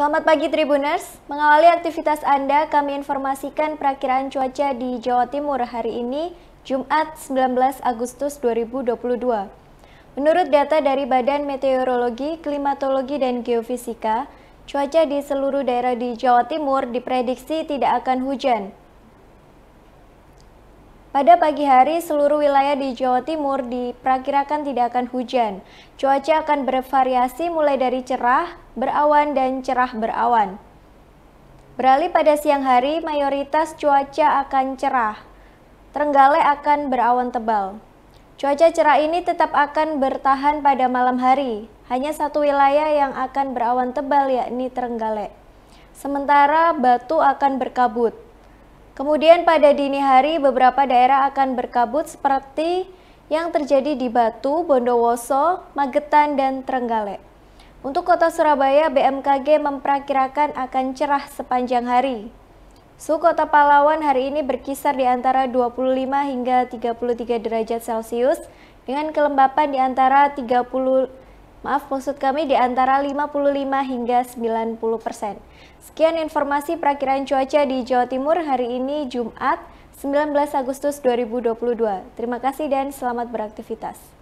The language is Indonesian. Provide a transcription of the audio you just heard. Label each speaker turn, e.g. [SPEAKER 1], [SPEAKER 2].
[SPEAKER 1] Selamat pagi Tribuners. Mengawali aktivitas Anda, kami informasikan perakiran cuaca di Jawa Timur hari ini, Jumat 19 Agustus 2022. Menurut data dari Badan Meteorologi, Klimatologi, dan Geofisika, cuaca di seluruh daerah di Jawa Timur diprediksi tidak akan hujan. Pada pagi hari, seluruh wilayah di Jawa Timur diperkirakan tidak akan hujan. Cuaca akan bervariasi mulai dari cerah, berawan, dan cerah berawan. Beralih pada siang hari, mayoritas cuaca akan cerah. Terenggalek akan berawan tebal. Cuaca cerah ini tetap akan bertahan pada malam hari. Hanya satu wilayah yang akan berawan tebal yakni Terenggalek. Sementara Batu akan berkabut. Kemudian pada dini hari beberapa daerah akan berkabut seperti yang terjadi di Batu, Bondowoso, Magetan, dan Trenggalek. Untuk kota Surabaya, BMKG memperkirakan akan cerah sepanjang hari. Suhu kota Palawan hari ini berkisar di antara 25 hingga 33 derajat Celcius dengan kelembapan di antara 30 Maaf maksud kami di antara 55 hingga 90 persen. Sekian informasi perakiran cuaca di Jawa Timur hari ini Jumat 19 Agustus 2022. Terima kasih dan selamat beraktivitas.